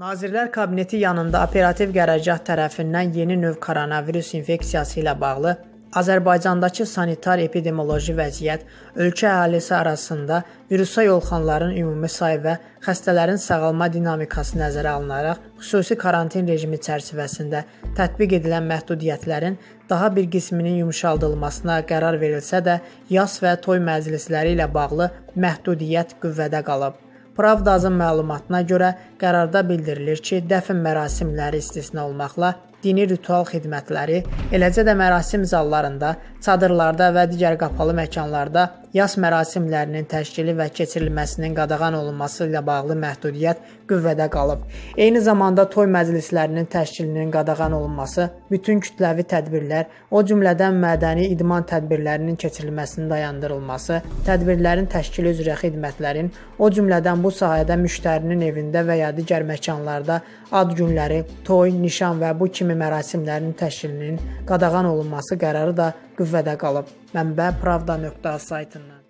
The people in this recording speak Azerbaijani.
Nazirlər Kabineti yanında operativ qərargah tərəfindən yeni növ koronavirus infeksiyası ilə bağlı Azərbaycandakı sanitar epidemioloji vəziyyət ölkə əhalisi arasında virusa yolxanların ümumi sayı və xəstələrin sağalma dinamikası nəzərə alınaraq xüsusi karantin rejimi çərçivəsində tətbiq edilən məhdudiyyətlərin daha bir qisminin yumşaldılmasına qərar verilsə də, yas və toy məclisləri ilə bağlı məhdudiyyət qüvvədə qalıb. Pravdazın məlumatına görə qərarda bildirilir ki, dəfn mərasimləri istisna olmaqla dini ritual xidmətləri, eləcə də mərasim zallarında, çadırlarda və digər qapalı məkanlarda yas mərasimlərinin təşkili və keçirilməsinin qadağan olunması ilə bağlı məhdudiyyət qüvvədə qalıb. Eyni zamanda toy məclislərinin təşkilinin qadağan olunması bütün kütləvi tədbirlər, o cümlədən mədəni idman tədbirlərinin keçirilməsinin dayandırılması, tədbirlərin təşkili üzrə xidmətlərin, o cümlədən bu sahədə müştərinin evində və ya digər məkanlarda ad günləri, toy, nişan və bu kimi mərasimlərin təşkilinin qadağan olunması qərarı da qüvvədə qalıb. Mənbə Pravda.az saytından.